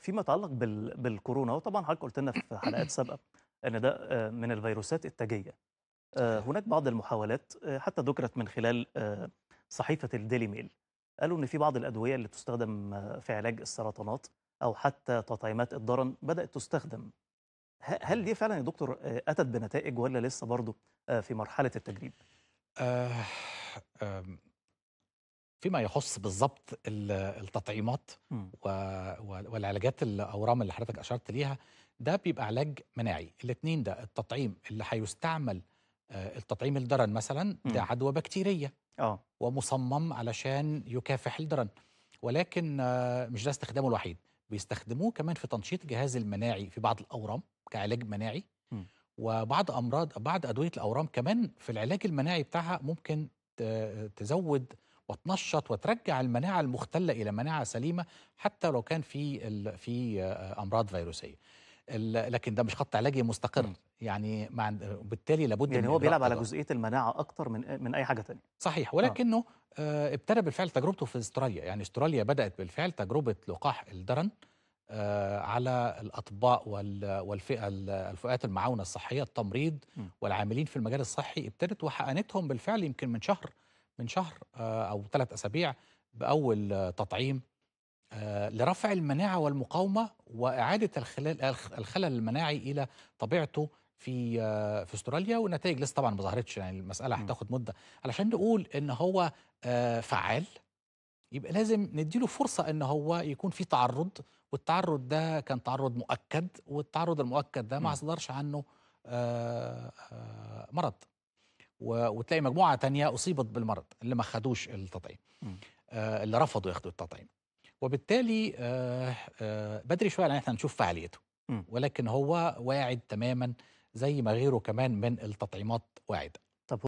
فيما يتعلق بالكورونا وطبعا حضرتك قلت لنا في حلقات سابقه ان ده آه، من الفيروسات التاجيه آه، هناك بعض المحاولات آه، حتى ذكرت من خلال صحيفه الديلي ميل قالوا ان في بعض الادويه اللي تستخدم في علاج السرطانات او حتى تطعيمات الضرن بدات تستخدم هل دي فعلا يا دكتور اتت بنتائج ولا لسه برضه في مرحله التجريب آه فيما يخص بالظبط التطعيمات والعلاجات الاورام اللي حضرتك اشرت ليها ده بيبقى علاج مناعي الاثنين ده التطعيم اللي هيستعمل آه، التطعيم الدرن مثلا ده عدوى بكتيريه اه ومصمم علشان يكافح الدرن ولكن آه، مش ده استخدامه الوحيد بيستخدموه كمان في تنشيط الجهاز المناعي في بعض الاورام كعلاج مناعي وبعض امراض بعض ادويه الاورام كمان في العلاج المناعي بتاعها ممكن تزود وتنشط وترجع المناعه المختله الى مناعه سليمه حتى لو كان في في آه، امراض فيروسيه لكن ده مش خط علاجي مستقر يعني مع بالتالي لابد يعني هو بيلعب على جزئيه المناعه اكتر من آه، من اي حاجه تانية صحيح آه. ولكنه آه. ابتدى بالفعل تجربته في استراليا يعني استراليا بدات بالفعل تجربه لقاح الدرن آه على الاطباء والفئه الفئات المعاونه الصحيه التمريض م. والعاملين في المجال الصحي ابتدت وحقنتهم بالفعل يمكن من شهر من شهر آه، أو ثلاث أسابيع بأول آه، تطعيم آه، لرفع المناعة والمقاومة وإعادة الخلل الخلل المناعي إلى طبيعته في في استراليا والنتائج لسه طبعا ما ظهرتش يعني المساله هتاخد مده علشان نقول ان هو فعال يبقى لازم نديله فرصه ان هو يكون في تعرض والتعرض ده كان تعرض مؤكد والتعرض المؤكد ده ما صدرش عنه مرض وتلاقي مجموعه تانية اصيبت بالمرض اللي ما خدوش التطعيم آه، اللي رفضوا ياخدوا التطعيم وبالتالي آه، آه، بدري شويه لان يعني احنا نشوف فعاليته ولكن هو واعد تماما زي ما غيره كمان من التطعيمات واعده